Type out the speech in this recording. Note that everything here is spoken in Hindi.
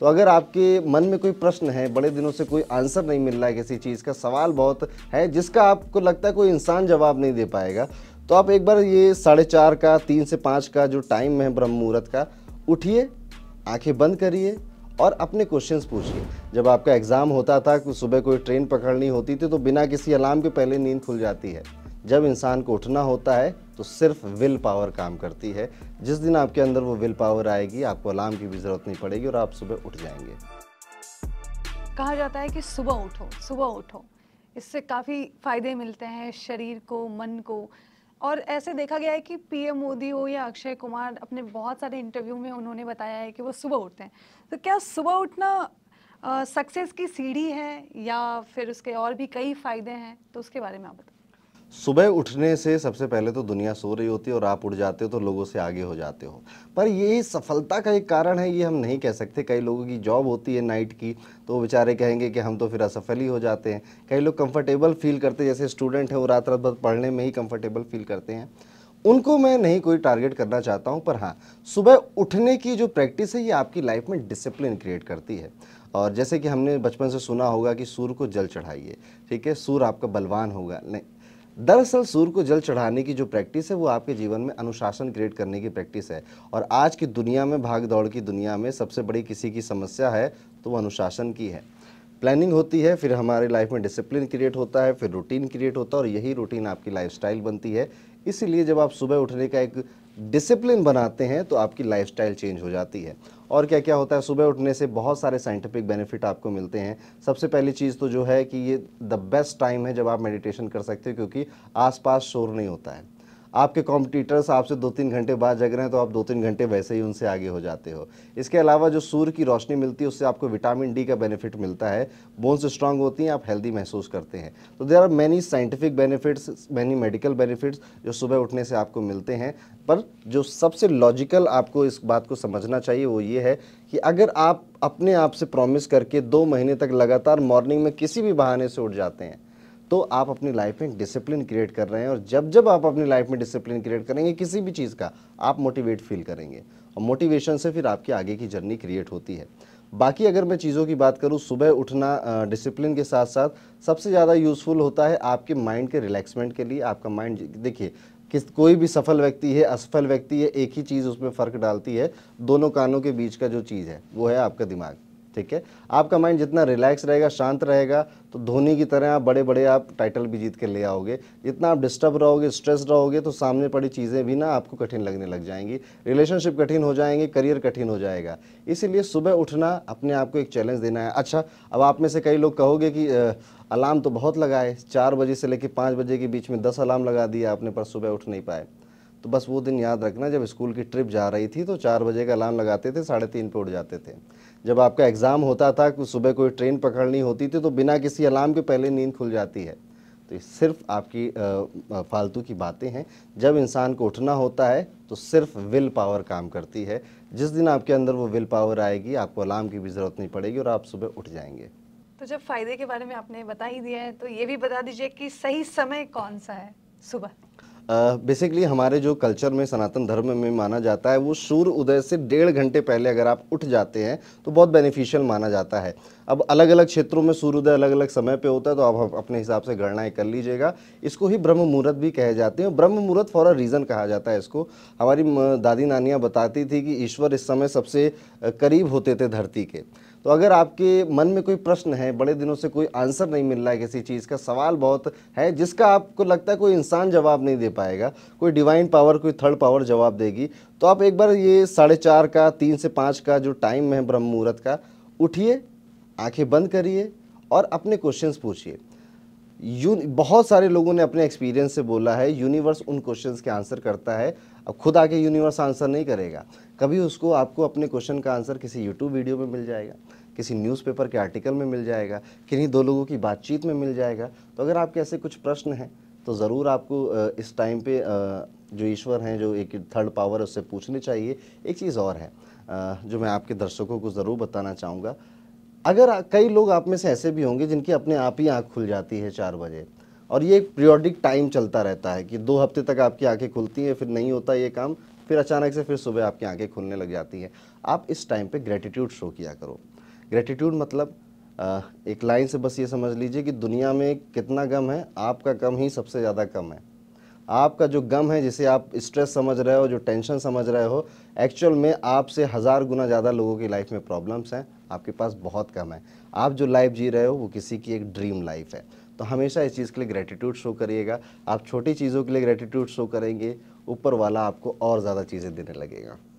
तो अगर आपके मन में कोई प्रश्न है बड़े दिनों से कोई आंसर नहीं मिल रहा है किसी चीज़ का सवाल बहुत है जिसका आपको लगता है कोई इंसान जवाब नहीं दे पाएगा तो आप एक बार ये साढ़े चार का तीन से पाँच का जो टाइम है ब्रह्म मुहूर्त का उठिए आंखें बंद करिए और अपने क्वेश्चंस पूछिए जब आपका एग्ज़ाम होता था सुबह कोई ट्रेन पकड़नी होती थी तो बिना किसी अलार्म के पहले नींद खुल जाती है जब इंसान को उठना होता है तो सिर्फ विल पावर काम करती है जिस दिन आपके अंदर वो विल पावर आएगी आपको अलार्म की भी ज़रूरत नहीं पड़ेगी और आप सुबह उठ जाएंगे कहा जाता है कि सुबह उठो सुबह उठो इससे काफ़ी फ़ायदे मिलते हैं शरीर को मन को और ऐसे देखा गया है कि पीएम मोदी हो या अक्षय कुमार अपने बहुत सारे इंटरव्यू में उन्होंने बताया है कि वो सुबह उठते हैं तो क्या सुबह उठना सक्सेस की सीढ़ी है या फिर उसके और भी कई फ़ायदे हैं तो उसके बारे में आप बताओ सुबह उठने से सबसे पहले तो दुनिया सो रही होती है और आप उठ जाते हो तो लोगों से आगे हो जाते हो पर ये सफलता का एक कारण है ये हम नहीं कह सकते कई लोगों की जॉब होती है नाइट की तो बेचारे कहेंगे कि हम तो फिर असफल ही हो जाते हैं कई लोग कंफर्टेबल फील करते हैं जैसे स्टूडेंट हैं वो रात रात भर पढ़ने में ही कम्फर्टेबल फील करते हैं उनको मैं नहीं कोई टारगेट करना चाहता हूँ पर हाँ सुबह उठने की जो प्रैक्टिस है ये आपकी लाइफ में डिसिप्लिन क्रिएट करती है और जैसे कि हमने बचपन से सुना होगा कि सूर को जल चढ़ाइए ठीक है सूर आपका बलवान होगा नहीं दरअसल सूर्य को जल चढ़ाने की जो प्रैक्टिस है वो आपके जीवन में अनुशासन क्रिएट करने की प्रैक्टिस है और आज की दुनिया में भाग दौड़ की दुनिया में सबसे बड़ी किसी की समस्या है तो वो अनुशासन की है प्लानिंग होती है फिर हमारे लाइफ में डिसिप्लिन क्रिएट होता है फिर रूटीन क्रिएट होता है और यही रूटीन आपकी लाइफ बनती है इसीलिए जब आप सुबह उठने का एक डिसिप्लिन बनाते हैं तो आपकी लाइफस्टाइल चेंज हो जाती है और क्या क्या होता है सुबह उठने से बहुत सारे साइंटिफिक बेनिफिट आपको मिलते हैं सबसे पहली चीज़ तो जो है कि ये द बेस्ट टाइम है जब आप मेडिटेशन कर सकते हो क्योंकि आसपास शोर नहीं होता है आपके कॉम्पिटिटर्स आपसे दो तीन घंटे बाद जग रहे हैं तो आप दो तीन घंटे वैसे ही उनसे आगे हो जाते हो इसके अलावा जो सूर्य की रोशनी मिलती है उससे आपको विटामिन डी का बेनिफिट मिलता है बोन्स स्ट्रांग होती हैं आप हेल्दी महसूस करते हैं तो there are many scientific benefits many medical benefits जो सुबह उठने से आपको मिलते हैं पर जो सबसे लॉजिकल आपको इस बात को समझना चाहिए वो ये है कि अगर आप अपने आप से प्रॉमिस करके दो महीने तक लगातार मॉर्निंग में किसी भी बहाने से उठ जाते हैं तो आप अपनी लाइफ में डिसिप्लिन क्रिएट कर रहे हैं और जब जब आप अपनी लाइफ में डिसिप्लिन क्रिएट करेंगे किसी भी चीज़ का आप मोटिवेट फील करेंगे और मोटिवेशन से फिर आपकी आगे की जर्नी क्रिएट होती है बाकी अगर मैं चीज़ों की बात करूँ सुबह उठना डिसिप्लिन के साथ साथ सबसे ज़्यादा यूज़फुल होता है आपके माइंड के रिलैक्समेंट के लिए आपका माइंड देखिए किस कोई भी सफल व्यक्ति है असफल व्यक्ति है एक ही चीज़ उसमें फ़र्क डालती है दोनों कानों के बीच का जो चीज़ है वो है आपका दिमाग ठीक है आपका माइंड जितना रिलैक्स रहेगा शांत रहेगा तो धोनी की तरह आप बड़े बड़े आप टाइटल भी जीत के ले आओगे जितना आप डिस्टर्ब रहोगे स्ट्रेस रहोगे तो सामने पड़ी चीज़ें भी ना आपको कठिन लगने लग जाएंगी रिलेशनशिप कठिन हो जाएंगे करियर कठिन हो जाएगा इसीलिए सुबह उठना अपने आप को एक चैलेंज देना है अच्छा अब आप में से कई लोग कहोगे कि अलार्म तो बहुत लगाए चार बजे से लेकर पाँच बजे के बीच में दस अलार्म लगा दिया आपने पर सुबह उठ नहीं पाए तो बस वो दिन याद रखना जब स्कूल की ट्रिप जा रही थी तो चार बजे का अलार्म लगाते थे साढ़े तीन पर उठ जाते थे जब आपका एग्ज़ाम होता था सुबह कोई ट्रेन पकड़नी होती थी तो बिना किसी अलार्म के पहले नींद खुल जाती है तो सिर्फ आपकी फालतू की बातें हैं जब इंसान को उठना होता है तो सिर्फ विल पावर काम करती है जिस दिन आपके अंदर वो विल पावर आएगी आपको अलार्म की भी ज़रूरत नहीं पड़ेगी और आप सुबह उठ जाएंगे तो जब फ़ायदे के बारे में आपने बता ही दिया है तो ये भी बता दीजिए कि सही समय कौन सा है सुबह बेसिकली uh, हमारे जो कल्चर में सनातन धर्म में माना जाता है वो सूर्य उदय से डेढ़ घंटे पहले अगर आप उठ जाते हैं तो बहुत बेनिफिशियल माना जाता है अब अलग अलग क्षेत्रों में सूर्योदय अलग अलग समय पे होता है तो आप अपने हिसाब से गणनाएं कर लीजिएगा इसको ही ब्रह्म मुहूर्त भी कहे जाते हैं ब्रह्म मुहूर्त फॉर अ रीज़न कहा जाता है इसको हमारी दादी नानियाँ बताती थी कि ईश्वर इस समय सबसे करीब होते थे धरती के तो अगर आपके मन में कोई प्रश्न है बड़े दिनों से कोई आंसर नहीं मिल रहा है किसी चीज़ का सवाल बहुत है जिसका आपको लगता है कोई इंसान जवाब नहीं दे पाएगा कोई डिवाइन पावर कोई थर्ड पावर जवाब देगी तो आप एक बार ये साढ़े चार का तीन से पाँच का जो टाइम है ब्रह्म मुहूर्त का उठिए आँखें बंद करिए और अपने क्वेश्चन पूछिए यू बहुत सारे लोगों ने अपने एक्सपीरियंस से बोला है यूनिवर्स उन क्वेश्चन के आंसर करता है अब खुद आके यूनिवर्स आंसर नहीं करेगा कभी उसको आपको अपने क्वेश्चन का आंसर किसी यूट्यूब वीडियो में मिल जाएगा किसी न्यूज़पेपर के आर्टिकल में मिल जाएगा किन्हीं दो लोगों की बातचीत में मिल जाएगा तो अगर आपके ऐसे कुछ प्रश्न हैं तो ज़रूर आपको इस टाइम पे जो ईश्वर हैं जो एक थर्ड पावर उससे पूछने चाहिए एक चीज़ और है जो मैं आपके दर्शकों को ज़रूर बताना चाहूँगा अगर कई लोग आप में से ऐसे भी होंगे जिनकी अपने आप ही आँख खुल जाती है चार बजे और ये एक पीरियोडिक टाइम चलता रहता है कि दो हफ्ते तक आपकी आंखें खुलती हैं फिर नहीं होता ये काम फिर अचानक से फिर सुबह आपकी आंखें खुलने लग जाती हैं आप इस टाइम पे ग्रेटिट्यूड शो किया करो ग्रेटिट्यूड मतलब एक लाइन से बस ये समझ लीजिए कि दुनिया में कितना गम है आपका गम ही सबसे ज़्यादा कम है आपका जो गम है जिसे आप स्ट्रेस समझ रहे हो जो टेंशन समझ रहे हो एक्चुअल में आपसे हज़ार गुना ज़्यादा लोगों की लाइफ में प्रॉब्लम्स हैं आपके पास बहुत कम है आप जो लाइफ जी रहे हो वो किसी की एक ड्रीम लाइफ है तो हमेशा इस चीज़ के लिए ग्रेटिट्यूड शो करिएगा आप छोटी चीज़ों के लिए ग्रेटिट्यूड शो करेंगे ऊपर वाला आपको और ज़्यादा चीज़ें देने लगेगा